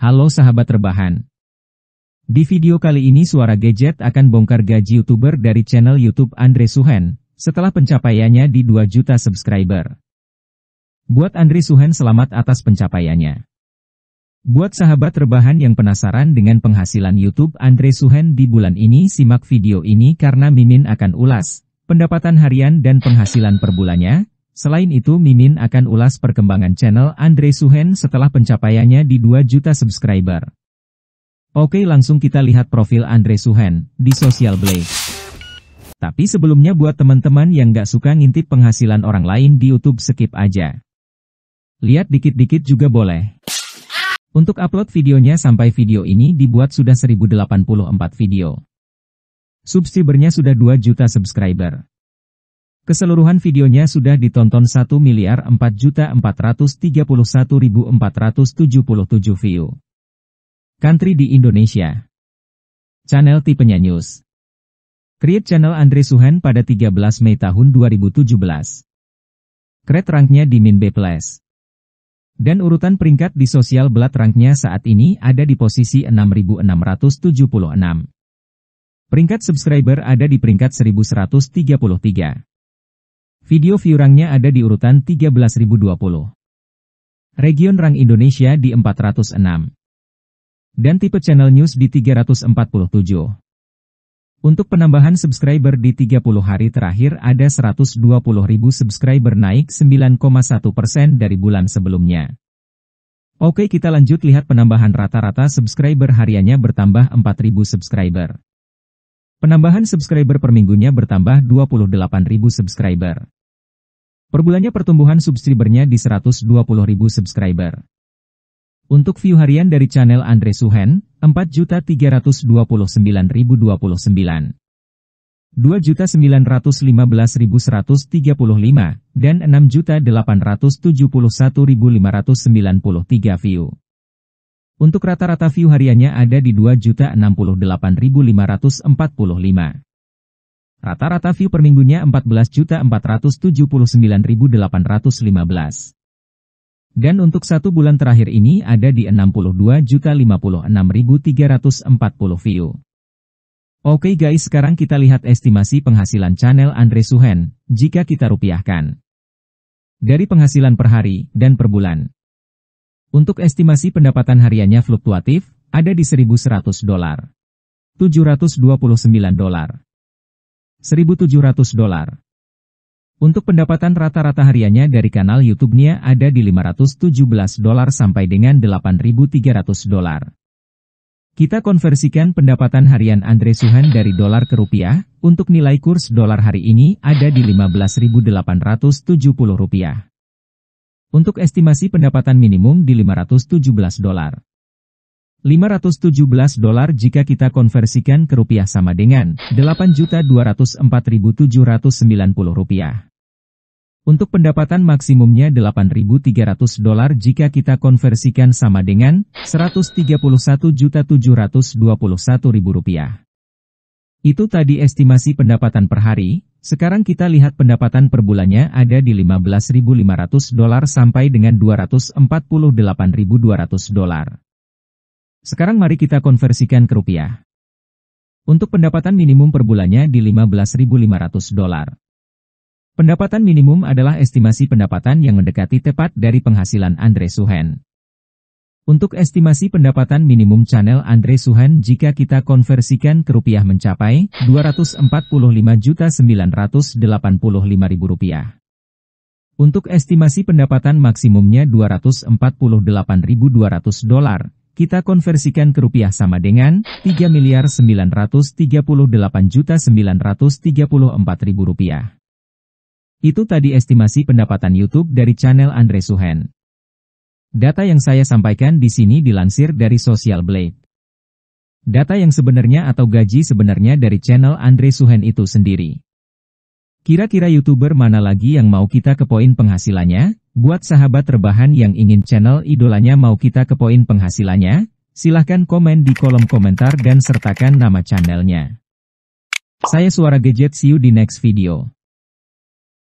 Halo sahabat rebahan. Di video kali ini Suara Gadget akan bongkar gaji YouTuber dari channel YouTube Andre Suhen, setelah pencapaiannya di 2 juta subscriber. Buat Andre Suhen selamat atas pencapaiannya. Buat sahabat rebahan yang penasaran dengan penghasilan YouTube Andre Suhen di bulan ini simak video ini karena Mimin akan ulas pendapatan harian dan penghasilan per bulannya, Selain itu Mimin akan ulas perkembangan channel Andre Suhen setelah pencapaiannya di 2 juta subscriber. Oke langsung kita lihat profil Andre Suhen di Social Blade. Tapi sebelumnya buat teman-teman yang gak suka ngintip penghasilan orang lain di Youtube skip aja. Lihat dikit-dikit juga boleh. Untuk upload videonya sampai video ini dibuat sudah 1084 video. Subscribernya sudah 2 juta subscriber. Keseluruhan videonya sudah ditonton 1 miliar 4 juta 4.431.477 view. Country di Indonesia Channel Tipe news Create channel Andre Suhan pada 13 Mei tahun 2017. Kret ranknya di Min B+. Dan urutan peringkat di sosial belat ranknya saat ini ada di posisi 6676. Peringkat subscriber ada di peringkat 1133. Video view ada di urutan 13.020. Region rang Indonesia di 406. Dan tipe channel news di 347. Untuk penambahan subscriber di 30 hari terakhir ada 120.000 subscriber naik 9,1 persen dari bulan sebelumnya. Oke kita lanjut lihat penambahan rata-rata subscriber hariannya bertambah 4.000 subscriber. Penambahan subscriber per minggunya bertambah 28.000 subscriber. Perbulannya pertumbuhan subscribernya di 120.000 subscriber. Untuk view harian dari channel Andre Suhen, 4.329.029. 2.915.135 dan 6.871.593 view. Untuk rata-rata view hariannya ada di 2.068.545. Rata-rata view per minggunya 14.479.815. Dan untuk satu bulan terakhir ini ada di 62.056.340 view. Oke guys sekarang kita lihat estimasi penghasilan channel Andre Suhen, jika kita rupiahkan. Dari penghasilan per hari dan per bulan. Untuk estimasi pendapatan hariannya fluktuatif, ada di 1.100 dolar. 729 dolar. 1.700 dolar. Untuk pendapatan rata-rata hariannya dari kanal YouTube-nya ada di 517 dolar sampai dengan 8.300 dolar. Kita konversikan pendapatan harian Andre Suhan dari dolar ke rupiah, untuk nilai kurs dolar hari ini ada di 15.870 rupiah. Untuk estimasi pendapatan minimum di 517 dolar. 517 dolar jika kita konversikan ke rupiah sama dengan 8.204.790 rupiah. Untuk pendapatan maksimumnya 8.300 dolar jika kita konversikan sama dengan 131.721.000 rupiah. Itu tadi estimasi pendapatan per hari, sekarang kita lihat pendapatan per bulannya ada di 15.500 dolar sampai dengan 248.200 dolar. Sekarang mari kita konversikan ke rupiah. Untuk pendapatan minimum per bulannya di 15.500 dolar. Pendapatan minimum adalah estimasi pendapatan yang mendekati tepat dari penghasilan Andre Suhen. Untuk estimasi pendapatan minimum channel Andre Suhen jika kita konversikan ke rupiah mencapai 245.985.000 rupiah. Untuk estimasi pendapatan maksimumnya 248.200 dolar, kita konversikan ke rupiah sama dengan 3 miliar 938 juta 934 ribu rupiah. Itu tadi estimasi pendapatan YouTube dari channel Andre Suhen. Data yang saya sampaikan di sini dilansir dari Social Blade. Data yang sebenarnya atau gaji sebenarnya dari channel Andre Suhen itu sendiri. Kira-kira YouTuber mana lagi yang mau kita ke poin penghasilannya? Buat sahabat rebahan yang ingin channel idolanya mau kita ke poin penghasilannya, silahkan komen di kolom komentar dan sertakan nama channelnya. Saya Suara Gadget, see you di next video.